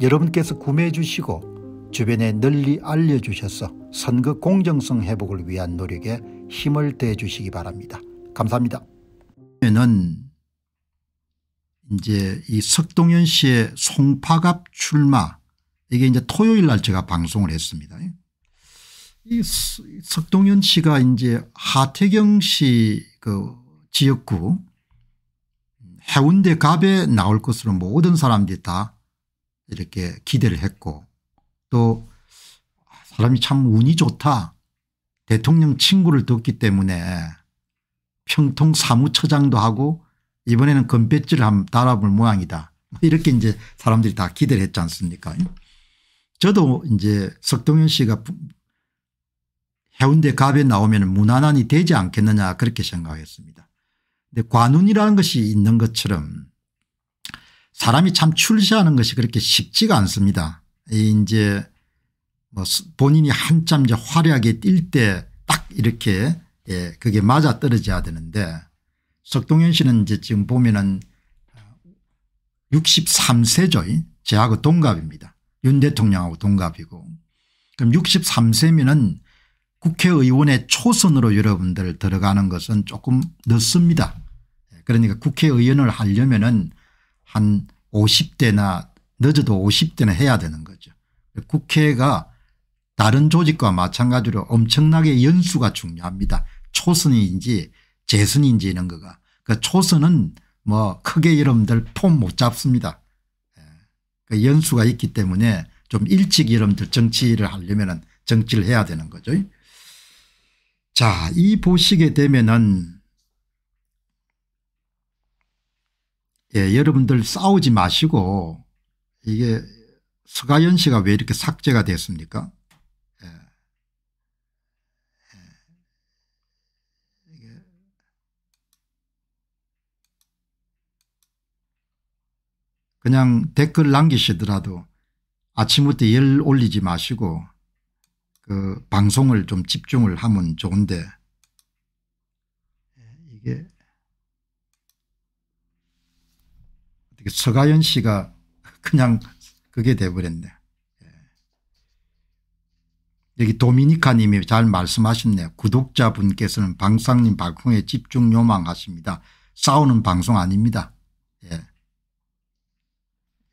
여러분께서 구매해 주시고 주변에 널리 알려주셔서 선거 공정성 회복을 위한 노력에 힘을 대 주시기 바랍니다. 감사합니다. 는 이제 이 석동현 씨의 송파갑 출마 이게 이제 토요일 날 제가 방송을 했습니다. 이 석동현 씨가 이제 하태경 씨 그 지역구 해운대 갑에 나올 것으로 모든 뭐 사람들이 다 이렇게 기대를 했고 또 사람이 참 운이 좋다. 대통령 친구를 뒀기 때문에 평통 사무처장도 하고 이번에는 건배지를 달아볼 모양이다. 이렇게 이제 사람들이 다 기대를 했지 않습니까 저도 이제 석동현 씨가 해운대 갑에 나오면 무난한이 되지 않겠느냐 그렇게 생각했습니다. 근데 관운이라는 것이 있는 것처럼 사람이 참 출세하는 것이 그렇게 쉽지가 않습니다. 이제 뭐 본인이 한참 이제 화려하게 뛸 때 딱 이렇게 예, 그게 맞아 떨어져야 되는데 석동현 씨는 이제 지금 보면은 63세죠. 제하고 동갑입니다. 윤 대통령하고 동갑이고 그럼 63세면은 국회의원의 초선으로 여러분들 들어가는 것은 조금 늦습니다. 예, 그러니까 국회의원을 하려면은 한 50대나 늦어도 50대는 해야 되는 거죠. 국회가 다른 조직과 마찬가지로 엄청나게 연수가 중요합니다. 초선인지 재선인지 이런 거가. 그 초선은 뭐 크게 여러분들 폼 못 잡습니다. 예. 그 연수가 있기 때문에 좀 일찍 여러분들 정치를 하려면 정치를 해야 되는 거죠. 자, 이 보시게 되면은 예, 여러분들 싸우지 마시고 이게 서가연 씨가 왜 이렇게 삭제가 됐습니까? 예. 예. 그냥 댓글 남기시더라도 아침부터 열 올리지 마시고 그 방송을 좀 집중을 하면 좋은데 예, 이게 서가연 씨가 그냥 그게 돼버렸네. 예. 여기 도미니카 님이 잘 말씀하셨네요. 구독자분께서는 방상님 발콩에 집중 요망하십니다. 싸우는 방송 아닙니다. 예.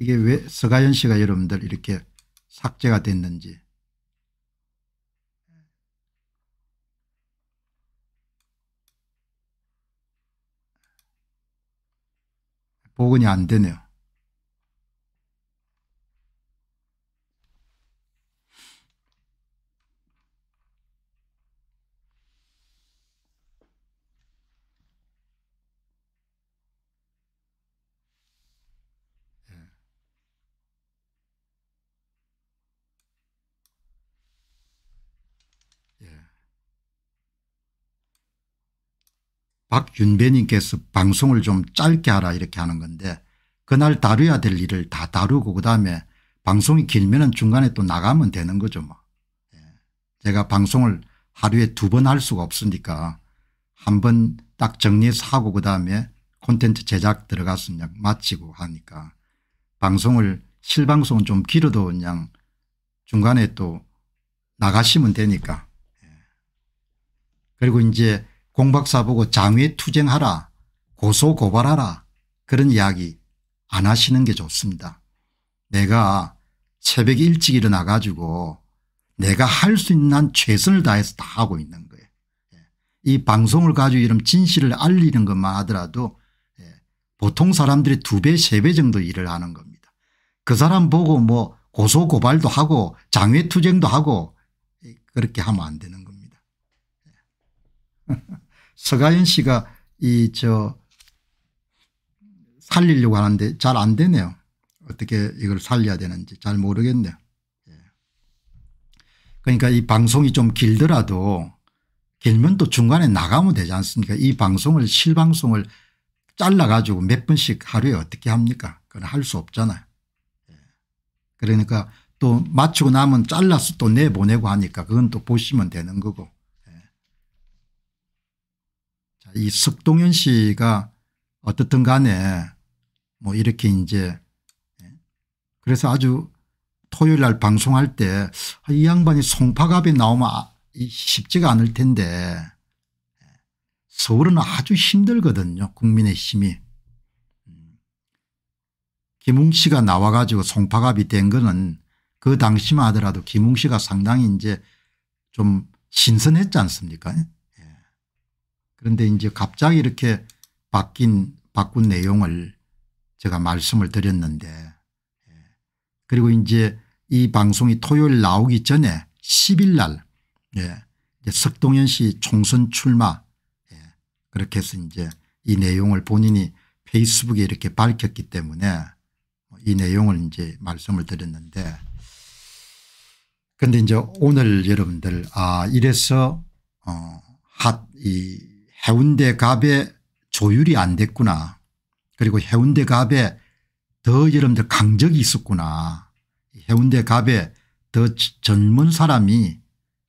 이게 왜 서가연 씨가 여러분들 이렇게 삭제가 됐는지 복원이 안 되네요. 박윤배님께서 방송을 좀 짧게 하라 이렇게 하는 건데 그날 다루야될 일을 다 다루고 그다음에 방송이 길면 은 중간에 또 나가면 되는 거죠. 뭐. 예. 제가 방송을 하루에 두 번 할 수가 없으니까 한 번 딱 정리해서 하고 그다음에 콘텐츠 제작 들어가서 그냥 마치고 하니까 방송을 실방송은 좀 길어도 그냥 중간에 또 나가시면 되니까. 예. 그리고 이제 공박사 보고 장외 투쟁하라 고소 고발하라 그런 이야기 안 하시는 게 좋습니다. 내가 새벽에 일찍 일어나 가지고 내가 할 수 있는 한 최선을 다해서 다 하고 있는 거예요. 예. 이 방송을 가지고 이런 진실을 알리는 것만 하더라도 예, 보통 사람들이 두 배 세 배 정도 일을 하는 겁니다. 그 사람 보고 뭐 고소 고발도 하고 장외 투쟁도 하고 예, 그렇게 하면 안 되는 겁니다. 서가연 씨가 이 저 살리려고 하는데 잘 안 되네요. 어떻게 이걸 살려야 되는지 잘 모르겠네요. 예. 그러니까 이 방송이 좀 길더라도 길면 또 중간에 나가면 되지 않습니까 이 방송을 실방송을 잘라가지고 몇 분씩 하루에 어떻게 합니까 그건 할 수 없잖아요. 예. 그러니까 또 마치고 나면 잘라서 또 내보내고 하니까 그건 또 보시면 되는 거고 이 석동현 씨가 어떻든 간에 뭐 이렇게 이제 예. 그래서 아주 토요일 날 방송할 때이 아, 양반이 송파갑에 나오면 아, 쉽지가 않을 텐데 서울은 아주 힘들거든요 국민의힘이. 김웅 씨가 나와 가지고 송파갑이 된 거는 그 당시만 하더라도 김웅 씨가 상당히 이제 좀 신선했지 않습니까 그런데 이제 갑자기 이렇게 바뀐 바꾼 내용을 제가 말씀을 드렸는데 예. 그리고 이제 이 방송이 토요일 나오기 전에 10일 날 예, 석동현 씨 총선 출마 예, 그렇게 해서 이제 이 내용을 본인이 페이스북에 이렇게 밝혔기 때문에 뭐 이 내용을 이제 말씀을 드렸는데 그런데 이제 오늘 여러분들 아 이래서 어, 핫이 해운대 갑에 조율이 안 됐구나. 그리고 해운대 갑에 더 여러분들 강적이 있었구나. 해운대 갑에 더 젊은 사람이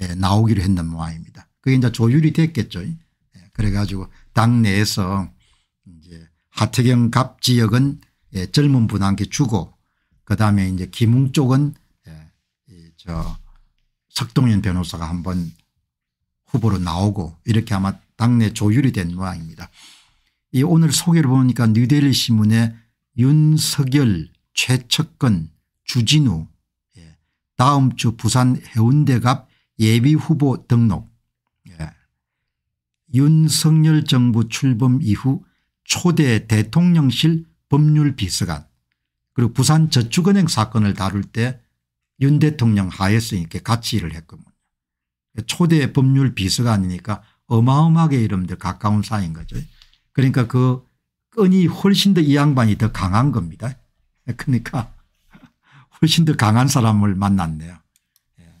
예, 나오기로 했는 모양입니다. 그게 이제 조율이 됐겠죠. 예, 그래가지고 당내에서 이제 하태경 갑 지역은 예, 젊은 분한테 주고 그다음에 이제 김웅 쪽은 저 석동현 변호사가 한번 후보로 나오고 이렇게 아마 당내 조율이 된 모양입니다. 이 오늘 소개를 보니까 뉴델리 신문에 윤석열, 최척근, 주진우 예, 다음 주 부산 해운대갑 예비후보 등록 예. 윤석열 정부 출범 이후 초대 대통령실 법률비서관 그리고 부산저축은행 사건을 다룰 때 윤 대통령 하에서 이렇게 같이 일을 했군요. 초대 법률 비서관이니까 어마어마하게 이름들 가까운 사이인 거죠. 그러니까 그 끈이 훨씬 더 이 양반이 더 강한 겁니다. 그러니까 훨씬 더 강한 사람을 만났네요. 예.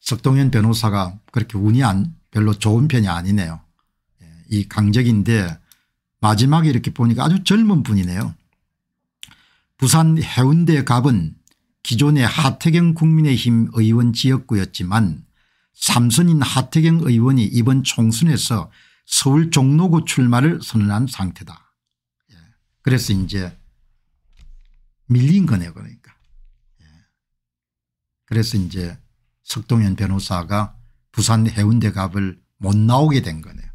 석동현 변호사가 그렇게 운이 안 별로 좋은 편이 아니네요. 예. 이 강적인데 마지막에 이렇게 보니까 아주 젊은 분이네요. 부산 해운대 갑은 기존의 하태경 국민의힘 의원 지역구였지만 삼선인 하태경 의원이 이번 총선에서 서울 종로구 출마를 선언한 상태다. 예. 그래서 이제 밀린 거네요 그러니까. 예. 그래서 이제 석동현 변호사가 부산 해운대 갑을 못 나오게 된 거네요.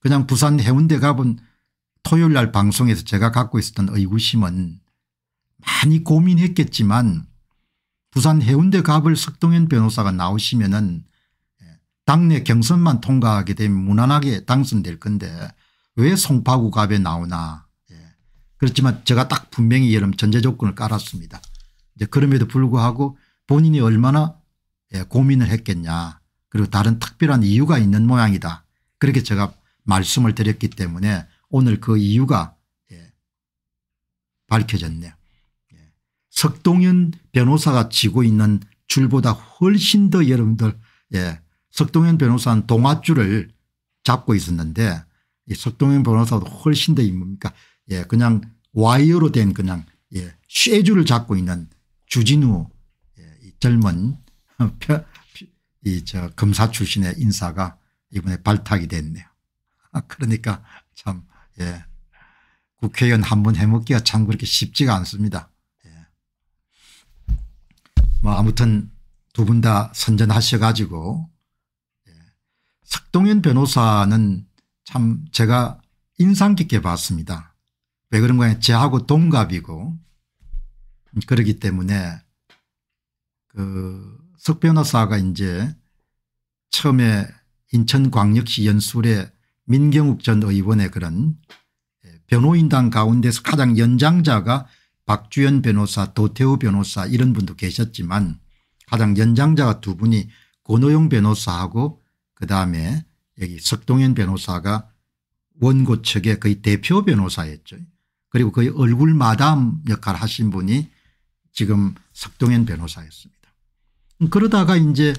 그냥 부산 해운대 갑은 토요일 날 방송에서 제가 갖고 있었던 의구심은 많이 고민했겠지만 부산 해운대 갑을 석동현 변호사가 나오시면 은 예, 당내 경선만 통과하게 되면 무난하게 당선될 건데 왜 송파구 갑에 나오나 예. 그렇지만 제가 딱 분명히 여름 전제 조건을 깔았습니다. 이제 그럼에도 불구하고 본인이 얼마나 예, 고민을 했겠냐 그리고 다른 특별한 이유가 있는 모양이다 그렇게 제가 말씀을 드렸기 때문에 오늘 그 이유가 예, 밝혀졌네요. 석동현 변호사가 지고 있는 줄보다 훨씬 더 여러분들 예, 석동현 변호사는 동아줄을 잡고 있었는데 이 석동현 변호사도 훨씬 더이 뭡니까 예, 그냥 와이어로 된 그냥 예, 쇠줄을 잡고 있는 주진우 예, 이 젊은 이저 검사 출신의 인사가 이번에 발탁이 됐네요. 아, 그러니까 참 예, 국회의원 한 번 해먹기가 참 그렇게 쉽지가 않습니다. 뭐 아무튼 두 분 다 선전하셔 가지고 예. 석동현 변호사는 참 제가 인상 깊게 봤습니다. 왜 그런가 하면 저하고 동갑이고 그러기 때문에 그 석 변호사가 이제 처음에 인천광역시 연수의 민경욱 전 의원의 그런 예, 변호인단 가운데서 가장 연장자가 박주연 변호사 도태우 변호사 이런 분도 계셨지만 가장 연장자가 두 분이 권호용 변호사하고 그다음에 여기 석동현 변호사가 원고 측의 거의 대표 변호사였죠. 그리고 거의 얼굴 마담 역할 하신 분이 지금 석동현 변호사였습니다. 그러다가 이제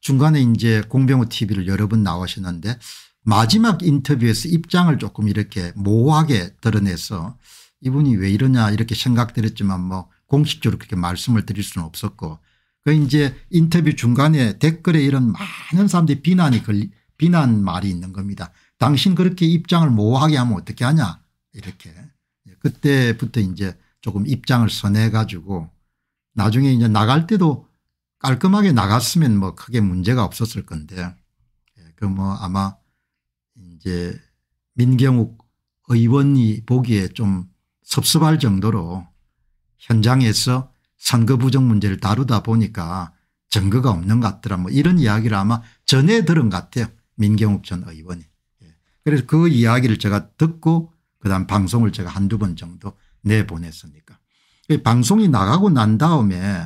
중간에 이제 공병호 tv를 여러 번나오셨는데 마지막 인터뷰에서 입장을 조금 이렇게 모호하게 드러내서 이분이 왜 이러냐 이렇게 생각드렸지만 뭐 공식적으로 그렇게 말씀을 드릴 수는 없었고 그 이제 인터뷰 중간에 댓글에 이런 많은 사람들이 비난이 걸 비난 말이 있는 겁니다. 당신 그렇게 입장을 모호하게 하면 어떻게 하냐 이렇게 예, 그때부터 이제 조금 입장을 선해 가지고 나중에 이제 나갈 때도 깔끔하게 나갔으면 뭐 크게 문제가 없었을 건데 예, 그뭐 아마 이제 민경욱 의원이 보기에 좀 섭섭할 정도로 현장에서 선거 부정 문제를 다루다 보니까 증거가 없는 것 같더라 뭐 이런 이야기를 아마 전에 들은 것 같아요. 민경욱 전 의원이. 예. 그래서 그 이야기를 제가 듣고 그다음 방송을 제가 한두 번 정도 내보냈으니까. 방송이 나가고 난 다음에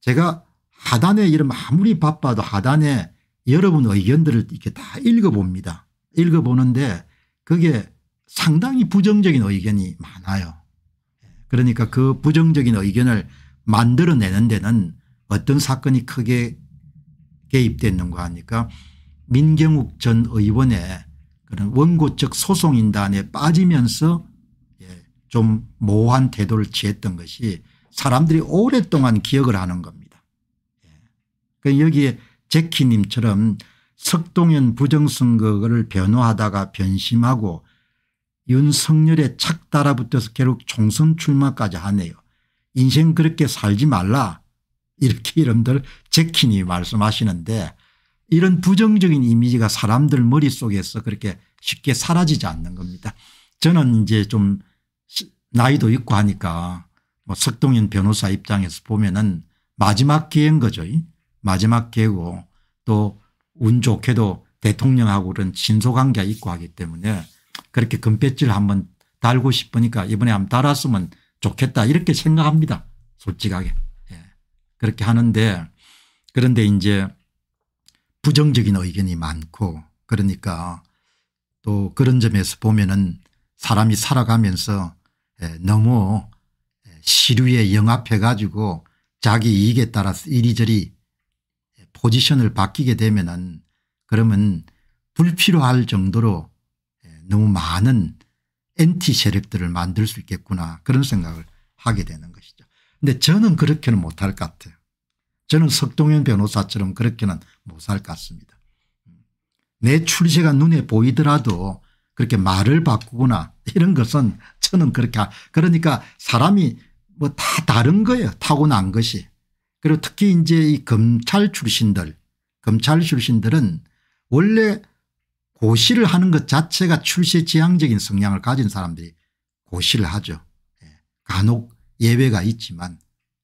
제가 하단에 이름 아무리 바빠도 하단에 여러분 의견들을 이렇게 다 읽어봅니다. 읽어보는데 그게 상당히 부정적인 의견이 많아요. 그러니까 그 부정적인 의견을 만들어내는 데는 어떤 사건이 크게 개입됐는가 하니까 민경욱 전 의원의 그런 원고적 소송인단에 빠지면서 예, 좀 모호한 태도를 취했던 것이 사람들이 오랫동안 기억을 하는 겁니다. 예. 그 여기에 제키님처럼 석동현 부정선거를 변호하다가 변심하고 윤석열의 착 달라붙어서 결국 총선 출마까지 하네요. 인생 그렇게 살지 말라 이렇게 이름들 제킨이 말씀하시는데 이런 부정적인 이미지가 사람들 머릿속에서 그렇게 쉽게 사라지지 않는 겁니다. 저는 이제 좀 나이도 있고 하니까 뭐 석동현 변호사 입장에서 보면은 마지막 기회인 거죠. 마지막 기회고 또 운 좋게도 대통령하고 그런 친소관계가 있고 하기 때문에 그렇게 금배지를 한번 달고 싶으니까 이번에 한번 달았으면 좋겠다 이렇게 생각합니다. 솔직하게. 예. 그렇게 하는데 그런데 이제 부정적인 의견이 많고 그러니까 또 그런 점에서 보면은 사람이 살아가면서 예, 너무 예, 시류에 영합해 가지고 자기 이익에 따라서 이리저리 예, 포지션을 바뀌게 되면은 그러면 불필요할 정도로 너무 많은 엔티 세력들을 만들 수 있겠구나 그런 생각을 하게 되는 것이죠. 근데 저는 그렇게는 못할 것 같아요. 저는 석동현 변호사처럼 그렇게는 못할것 같습니다. 내 출세가 눈에 보이더라도 그렇게 말을 바꾸거나 이런 것은 저는 그렇게 그러니까 사람이 뭐 다 다른 거예요. 타고난 것이. 그리고 특히 이제 이 검찰 출신들 검찰 출신들은 원래 고시를 하는 것 자체가 출세 지향적인 성향을 가진 사람들이 고시를 하죠. 예. 간혹 예외가 있지만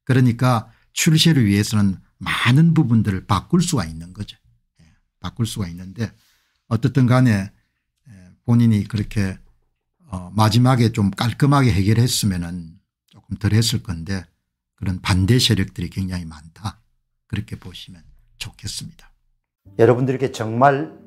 그러니까 출세를 위해서는 많은 부분들을 바꿀 수가 있는 거죠. 예. 바꿀 수가 있는데 어떻든 간에 예, 본인이 그렇게 어, 마지막에 좀 깔끔하게 해결했으면 조금 덜 했을 건데 그런 반대 세력들이 굉장히 많다. 그렇게 보시면 좋겠습니다. 여러분들께 정말